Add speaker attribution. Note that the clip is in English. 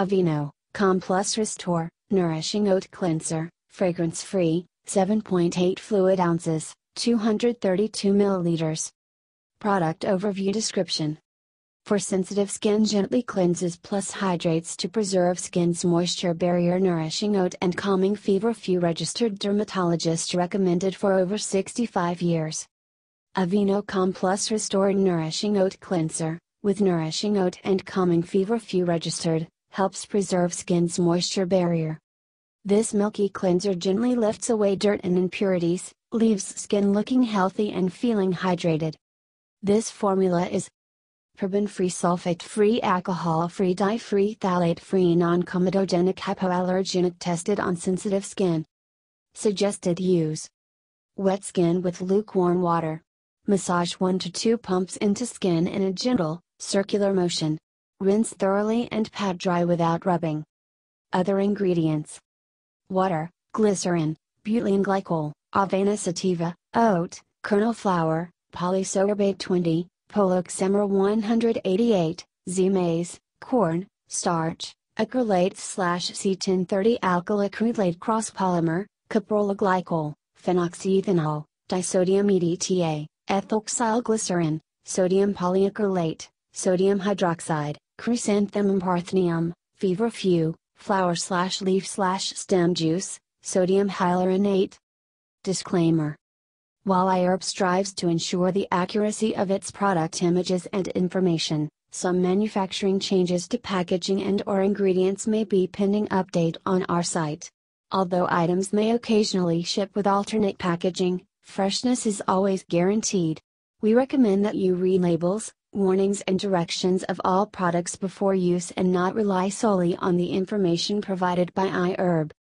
Speaker 1: Aveeno, Com Plus Restore, Nourishing Oat Cleanser, Fragrance Free, 7.8 fluid ounces, 232 milliliters. Product Overview Description For sensitive skin gently cleanses plus hydrates to preserve skin's moisture barrier nourishing oat and calming fever few registered dermatologists recommended for over 65 years. Aveeno Com Plus Restored Nourishing Oat Cleanser, with nourishing oat and calming fever few registered helps preserve skin's moisture barrier. This milky cleanser gently lifts away dirt and impurities, leaves skin looking healthy and feeling hydrated. This formula is paraben-free sulfate-free alcohol-free dye-free phthalate-free non-comedogenic hypoallergenic tested on sensitive skin. Suggested use Wet skin with lukewarm water. Massage 1 to 2 pumps into skin in a gentle, circular motion. Rinse thoroughly and pat dry without rubbing. Other ingredients Water, glycerin, butylene glycol, Avena sativa, oat, kernel flour, polysorbate 20, poloxemra 188, Z maize, corn, starch, acrylate slash C1030 alkyl acrylate cross polymer, caprologlycol, phenoxyethanol, disodium EDTA, ethoxyl glycerin, sodium polyacrylate, sodium hydroxide, chrysanthemum parthenium, feverfew, flower slash leaf slash stem juice, sodium hyaluronate. Disclaimer. While iHerb strives to ensure the accuracy of its product images and information, some manufacturing changes to packaging and or ingredients may be pending update on our site. Although items may occasionally ship with alternate packaging, freshness is always guaranteed. We recommend that you read labels, warnings and directions of all products before use and not rely solely on the information provided by iHerb.